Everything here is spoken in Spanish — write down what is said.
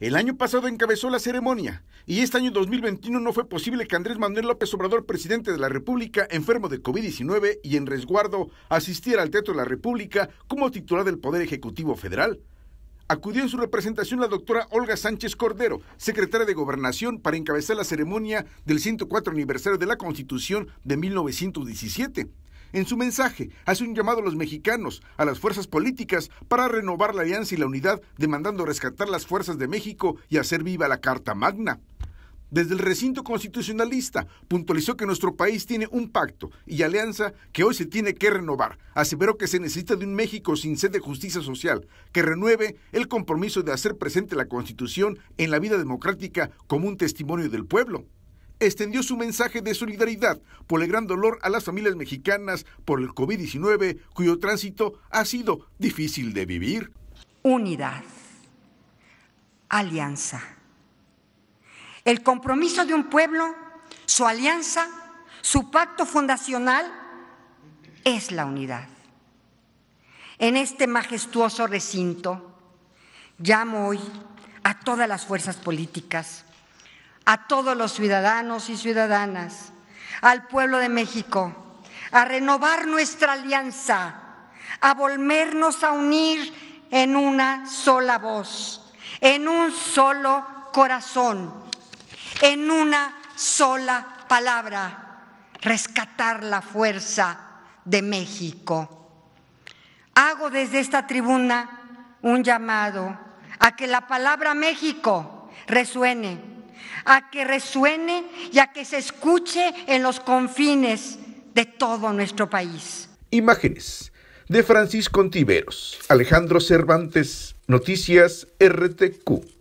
El año pasado encabezó la ceremonia y este año 2021 no fue posible que Andrés Manuel López Obrador, presidente de la República, enfermo de COVID-19 y en resguardo, asistiera al Teatro de la República como titular del Poder Ejecutivo Federal. Acudió en su representación la doctora Olga Sánchez Cordero, secretaria de Gobernación, para encabezar la ceremonia del 104 aniversario de la Constitución de 1917. En su mensaje hace un llamado a los mexicanos, a las fuerzas políticas, para renovar la alianza y la unidad, demandando rescatar las fuerzas de México y hacer viva la Carta Magna. Desde el recinto constitucionalista puntualizó que nuestro país tiene un pacto y alianza que hoy se tiene que renovar. Aseveró que se necesita de un México sin sed de justicia social, que renueve el compromiso de hacer presente la Constitución en la vida democrática como un testimonio del pueblo extendió su mensaje de solidaridad por el gran dolor a las familias mexicanas por el COVID-19, cuyo tránsito ha sido difícil de vivir. Unidad, alianza. El compromiso de un pueblo, su alianza, su pacto fundacional es la unidad. En este majestuoso recinto llamo hoy a todas las fuerzas políticas a todos los ciudadanos y ciudadanas, al pueblo de México, a renovar nuestra alianza, a volvernos a unir en una sola voz, en un solo corazón, en una sola palabra, rescatar la fuerza de México. Hago desde esta tribuna un llamado a que la palabra México resuene a que resuene y a que se escuche en los confines de todo nuestro país. Imágenes de Francisco Contiveros, Alejandro Cervantes, Noticias RTQ.